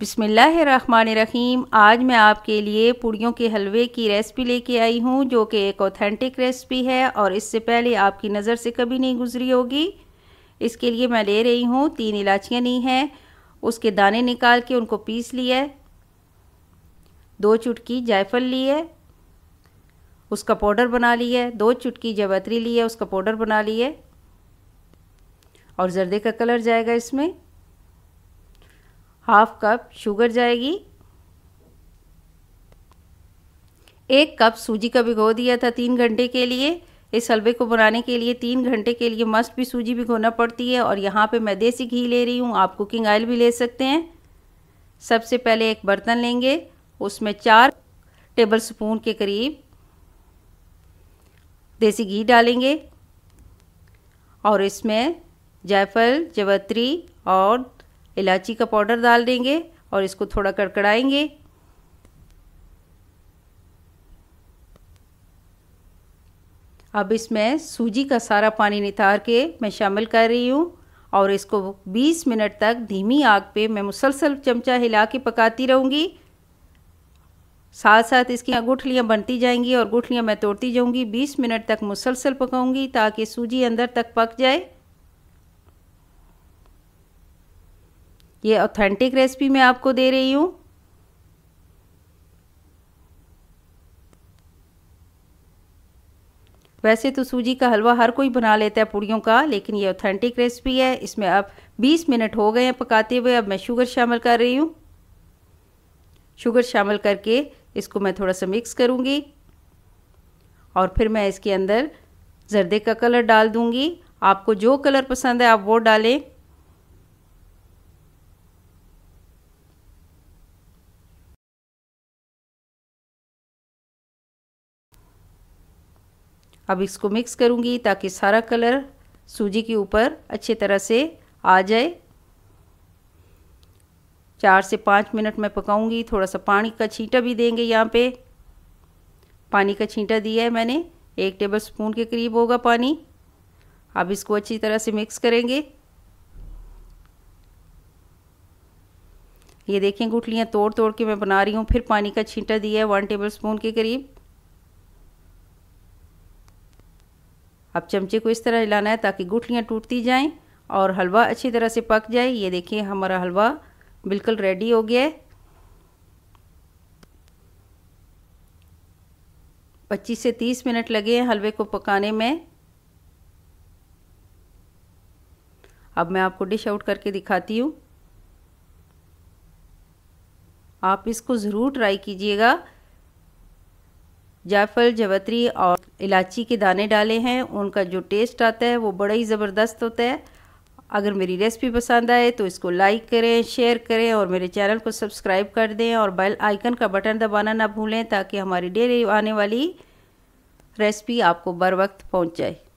रहीम आज मैं आपके लिए पूड़ियों के हलवे की रेसिपी लेके आई हूँ जो कि एक ऑथेंटिक रेसिपी है और इससे पहले आपकी नज़र से कभी नहीं गुजरी होगी इसके लिए मैं ले रही हूँ तीन इलाचियाँ ली हैं उसके दाने निकाल के उनको पीस लिया दो चुटकी जायफल ली है उसका पाउडर बना लिया दो चुटकी जवतरी ली है उसका पाउडर बना लिए और जर्दे का कलर जाएगा इसमें हाफ कप शुगर जाएगी एक कप सूजी का भिगो दिया था तीन घंटे के लिए इस हलवे को बनाने के लिए तीन घंटे के लिए मस्ट भी सूजी भिगोना पड़ती है और यहाँ पे मैं देसी घी ले रही हूँ आप कुकिंग ऑयल भी ले सकते हैं सबसे पहले एक बर्तन लेंगे उसमें चार टेबल स्पून के करीब देसी घी डालेंगे और इसमें जायफल जवत्री और इलायची का पाउडर डाल देंगे और इसको थोड़ा कड़कड़ाएंगे अब इसमें सूजी का सारा पानी निथार के मैं शामिल कर रही हूँ और इसको 20 मिनट तक धीमी आग पे मैं मुसलसल चमचा हिला के पकाती रहूँगी साथ साथ इसकी गुठलियाँ बनती जाएंगी और गुठलियाँ मैं तोड़ती जाऊँगी 20 मिनट तक मुसलसल पकाऊँगी ताकि सूजी अंदर तक पक जाए ये ऑथेंटिक रेसिपी मैं आपको दे रही हूँ वैसे तो सूजी का हलवा हर कोई बना लेता है पूड़ियों का लेकिन ये ऑथेंटिक रेसिपी है इसमें अब 20 मिनट हो गए हैं पकाते हुए अब मैं शुगर शामिल कर रही हूँ शुगर शामिल करके इसको मैं थोड़ा सा मिक्स करूँगी और फिर मैं इसके अंदर जर्दे का कलर डाल दूँगी आपको जो कलर पसंद है आप वो डालें अब इसको मिक्स करूँगी ताकि सारा कलर सूजी के ऊपर अच्छी तरह से आ जाए चार से पाँच मिनट में पकाऊंगी थोड़ा सा पानी का छींटा भी देंगे यहाँ पे पानी का छींटा दिया है मैंने एक टेबल स्पून के करीब होगा पानी अब इसको अच्छी तरह से मिक्स करेंगे ये देखें गुठलियाँ तोड़ तोड़ के मैं बना रही हूँ फिर पानी का छींटा दिया है वन टेबल स्पून के करीब अब चमचे को इस तरह हिलाना है ताकि गुठलियाँ टूटती जाएँ और हलवा अच्छी तरह से पक जाए ये देखिए हमारा हलवा बिल्कुल रेडी हो गया है पच्चीस से तीस मिनट लगे हैं हलवे को पकाने में अब मैं आपको डिश आउट करके दिखाती हूँ आप इसको ज़रूर ट्राई कीजिएगा जायफल जवत्री और इलायची के दाने डाले हैं उनका जो टेस्ट आता है वो बड़ा ही ज़बरदस्त होता है अगर मेरी रेसिपी पसंद आए तो इसको लाइक करें शेयर करें और मेरे चैनल को सब्सक्राइब कर दें और बेल आइकन का बटन दबाना ना भूलें ताकि हमारी डेली आने वाली रेसिपी आपको बर वक्त पहुँच जाए